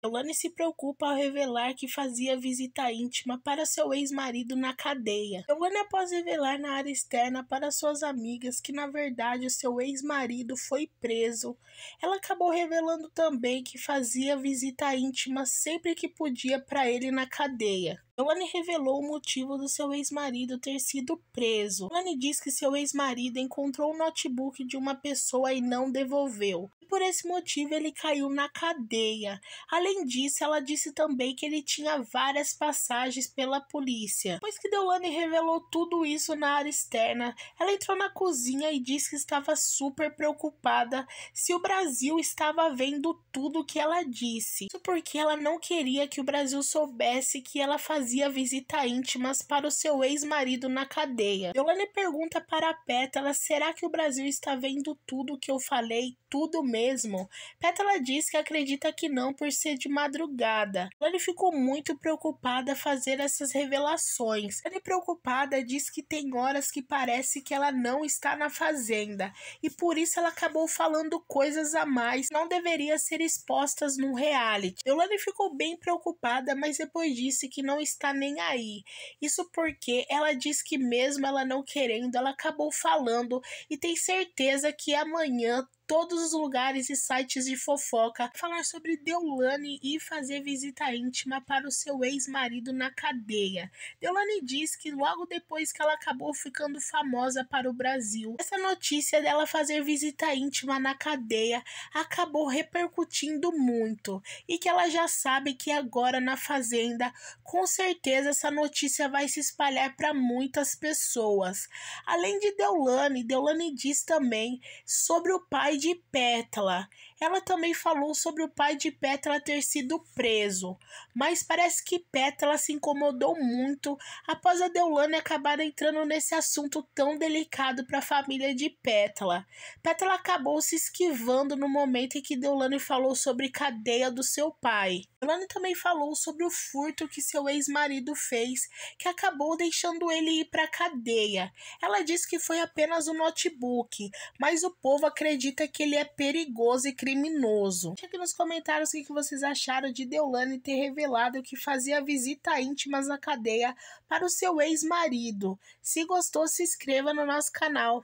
Elane se preocupa ao revelar que fazia visita íntima para seu ex-marido na cadeia. Elane, após revelar na área externa para suas amigas que, na verdade, seu ex-marido foi preso, ela acabou revelando também que fazia visita íntima sempre que podia para ele na cadeia. Delane revelou o motivo do seu ex-marido ter sido preso. Joanne diz que seu ex-marido encontrou o notebook de uma pessoa e não devolveu. E por esse motivo, ele caiu na cadeia. Além disso, ela disse também que ele tinha várias passagens pela polícia. Pois que Delane revelou tudo isso na área externa, ela entrou na cozinha e disse que estava super preocupada se o Brasil estava vendo tudo que ela disse. Isso porque ela não queria que o Brasil soubesse que ela fazia fazia visita íntimas para o seu ex-marido na cadeia. Yolane pergunta para Pétala: será que o Brasil está vendo tudo que eu falei? Tudo mesmo? Pétala diz que acredita que não por ser de madrugada. Yolane ficou muito preocupada fazer essas revelações. Ela preocupada diz que tem horas que parece que ela não está na fazenda e por isso ela acabou falando coisas a mais não deveria ser expostas no reality. Yolane ficou bem preocupada, mas depois disse que não está está nem aí. Isso porque ela diz que, mesmo ela não querendo, ela acabou falando e tem certeza que amanhã todos os lugares e sites de fofoca, falar sobre Deolane e fazer visita íntima para o seu ex-marido na cadeia. Deolane diz que logo depois que ela acabou ficando famosa para o Brasil, essa notícia dela fazer visita íntima na cadeia acabou repercutindo muito e que ela já sabe que agora na Fazenda, com certeza essa notícia vai se espalhar para muitas pessoas. Além de Deolane, Deolane diz também sobre o pai de Pétala. Ela também falou sobre o pai de Pétala ter sido preso, mas parece que Pétala se incomodou muito após a Deulane acabar entrando nesse assunto tão delicado para a família de Pétala. Pétala acabou se esquivando no momento em que Deulane falou sobre cadeia do seu pai. Lana também falou sobre o furto que seu ex-marido fez, que acabou deixando ele ir para a cadeia. Ela disse que foi apenas um notebook, mas o povo acredita que ele é perigoso e criminoso. Deixa aqui nos comentários o que vocês acharam de Deolane ter revelado que fazia visita íntimas na cadeia para o seu ex-marido. Se gostou, se inscreva no nosso canal.